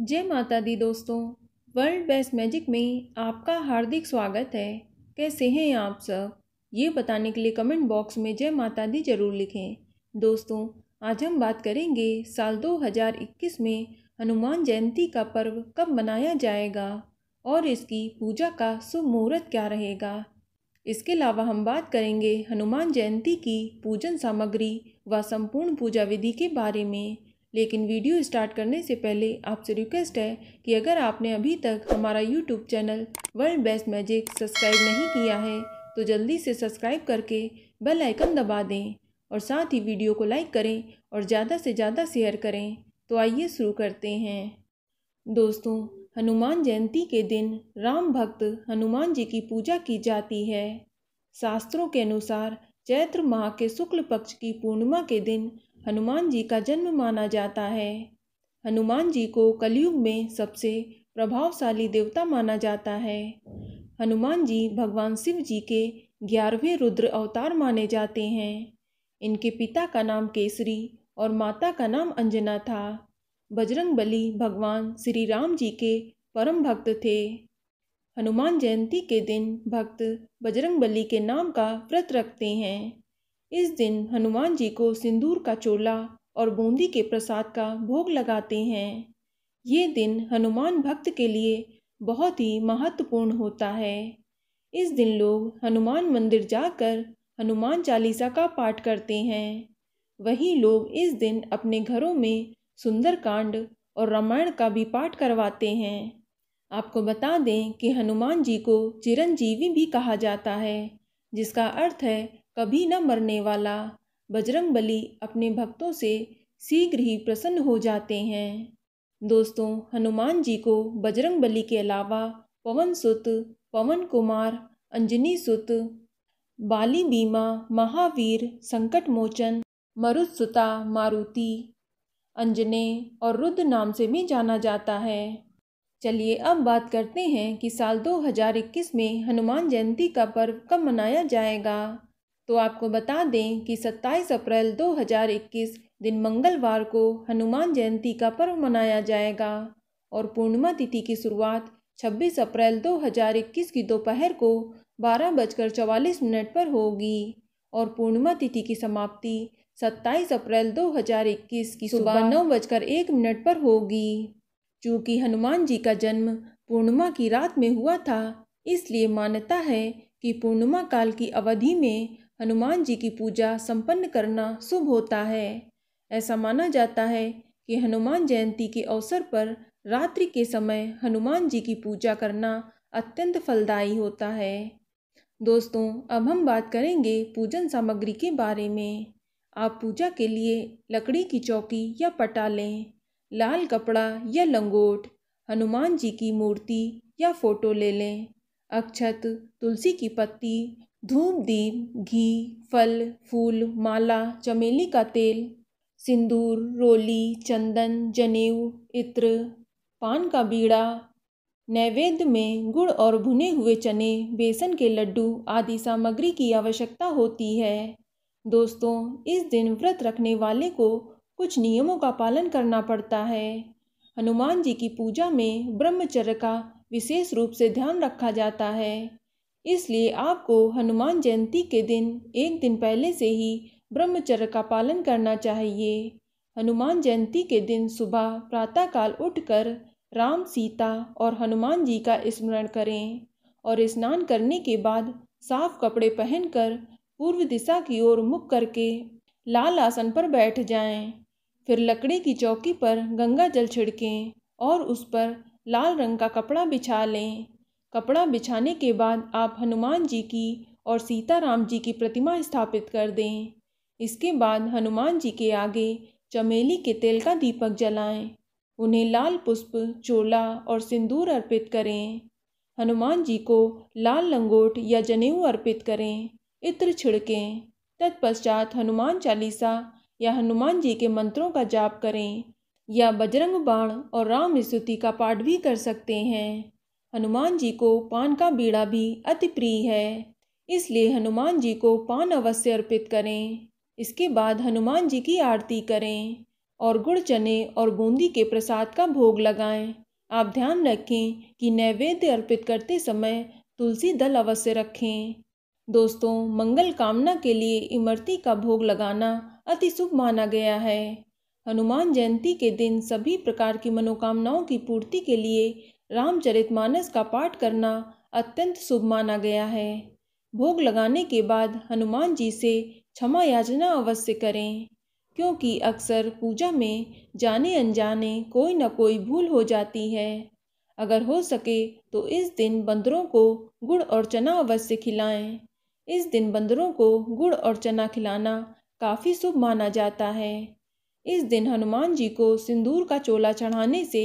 जय माता दी दोस्तों वर्ल्ड बेस्ट मैजिक में आपका हार्दिक स्वागत है कैसे हैं आप सब ये बताने के लिए कमेंट बॉक्स में जय माता दी जरूर लिखें दोस्तों आज हम बात करेंगे साल 2021 में हनुमान जयंती का पर्व कब मनाया जाएगा और इसकी पूजा का शुभ मुहूर्त क्या रहेगा इसके अलावा हम बात करेंगे हनुमान जयंती की पूजन सामग्री व संपूर्ण पूजा विधि के बारे में लेकिन वीडियो स्टार्ट करने से पहले आपसे रिक्वेस्ट है कि अगर आपने अभी तक हमारा YouTube channel World Best Magic subscribe नहीं किया है तो जल्दी से सब्सक्राइब करके बेल आइकन दबा दें और साथ ही वीडियो को लाइक करें और ज़्यादा से ज़्यादा शेयर करें तो आइए शुरू करते हैं दोस्तों हनुमान जयंती के दिन राम भक्त हनुमान जी की पूजा की जाती है शास्त्रों के अनुसार चैत्र माह के शुक्ल पक्ष की पूर्णिमा के दिन हनुमान जी का जन्म माना जाता है हनुमान जी को कलयुग में सबसे प्रभावशाली देवता माना जाता है हनुमान जी भगवान शिव जी के ग्यारहवें रुद्र अवतार माने जाते हैं इनके पिता का नाम केसरी और माता का नाम अंजना था बजरंग बली भगवान श्री राम जी के परम भक्त थे हनुमान जयंती के दिन भक्त बजरंग बली के नाम का व्रत रखते हैं इस दिन हनुमान जी को सिंदूर का चोला और बूंदी के प्रसाद का भोग लगाते हैं ये दिन हनुमान भक्त के लिए बहुत ही महत्वपूर्ण होता है इस दिन लोग हनुमान मंदिर जाकर हनुमान चालीसा का पाठ करते हैं वहीं लोग इस दिन अपने घरों में सुंदरकांड और रामायण का भी पाठ करवाते हैं आपको बता दें कि हनुमान जी को चिरंजीवी भी कहा जाता है जिसका अर्थ है कभी न मरने वाला बजरंग बली अपने भक्तों से शीघ्र ही प्रसन्न हो जाते हैं दोस्तों हनुमान जी को बजरंग बली के अलावा पवन सुत पवन कुमार अंजनी सुत बाली बीमा महावीर संकट मोचन मरुद मारुति अंजने और रुद्र नाम से भी जाना जाता है चलिए अब बात करते हैं कि साल 2021 में हनुमान जयंती का पर्व कब मनाया जाएगा तो आपको बता दें कि 27 अप्रैल 2021 दिन मंगलवार को हनुमान जयंती का पर्व मनाया जाएगा और पूर्णिमा तिथि की शुरुआत 26 अप्रैल 2021 की दोपहर को बारह बजकर चवालीस मिनट पर होगी और पूर्णिमा तिथि की समाप्ति 27 अप्रैल 2021 की सुबह नौ बजकर एक मिनट पर होगी चूँकि हनुमान जी का जन्म पूर्णिमा की रात में हुआ था इसलिए मान्यता है कि पूर्णिमा काल की अवधि में हनुमान जी की पूजा संपन्न करना शुभ होता है ऐसा माना जाता है कि हनुमान जयंती के अवसर पर रात्रि के समय हनुमान जी की पूजा करना अत्यंत फलदायी होता है दोस्तों अब हम बात करेंगे पूजन सामग्री के बारे में आप पूजा के लिए लकड़ी की चौकी या पटा लें लाल कपड़ा या लंगोट हनुमान जी की मूर्ति या फ़ोटो ले लें अक्षत तुलसी की पत्ती धूप दीप घी फल फूल माला चमेली का तेल सिंदूर रोली चंदन जनेऊ इत्र पान का बीड़ा नैवेद्य में गुड़ और भुने हुए चने बेसन के लड्डू आदि सामग्री की आवश्यकता होती है दोस्तों इस दिन व्रत रखने वाले को कुछ नियमों का पालन करना पड़ता है हनुमान जी की पूजा में ब्रह्मचर्य का विशेष रूप से ध्यान रखा जाता है इसलिए आपको हनुमान जयंती के दिन एक दिन पहले से ही ब्रह्मचर्य का पालन करना चाहिए हनुमान जयंती के दिन सुबह प्रातःकाल उठकर राम सीता और हनुमान जी का स्मरण करें और स्नान करने के बाद साफ कपड़े पहनकर पूर्व दिशा की ओर मुख करके लाल आसन पर बैठ जाएं। फिर लकड़ी की चौकी पर गंगा जल छिड़कें और उस पर लाल रंग का कपड़ा बिछा लें कपड़ा बिछाने के बाद आप हनुमान जी की और सीताराम जी की प्रतिमा स्थापित कर दें इसके बाद हनुमान जी के आगे चमेली के तेल का दीपक जलाएं। उन्हें लाल पुष्प चोला और सिंदूर अर्पित करें हनुमान जी को लाल लंगोट या जनेऊ अर्पित करें इत्र छिड़कें तत्पश्चात हनुमान चालीसा या हनुमान जी के मंत्रों का जाप करें या बजरंग बाण और राम स्तुति का पाठ भी कर सकते हैं हनुमान जी को पान का बीड़ा भी अति प्रिय है इसलिए हनुमान जी को पान अवश्य अर्पित करें इसके बाद हनुमान जी की आरती करें और गुड़ चने और बूंदी के प्रसाद का भोग लगाएं। आप ध्यान रखें कि नैवेद्य अर्पित करते समय तुलसी दल अवश्य रखें दोस्तों मंगल कामना के लिए इमरती का भोग लगाना अति शुभ माना गया है हनुमान जयंती के दिन सभी प्रकार की मनोकामनाओं की पूर्ति के लिए रामचरितमानस का पाठ करना अत्यंत शुभ माना गया है भोग लगाने के बाद हनुमान जी से क्षमा याचना अवश्य करें क्योंकि अक्सर पूजा में जाने अनजाने कोई न कोई भूल हो जाती है अगर हो सके तो इस दिन बंदरों को गुड़ और चना अवश्य खिलाएं इस दिन बंदरों को गुड़ और चना खिलाना काफ़ी शुभ माना जाता है इस दिन हनुमान जी को सिंदूर का चोला चढ़ाने से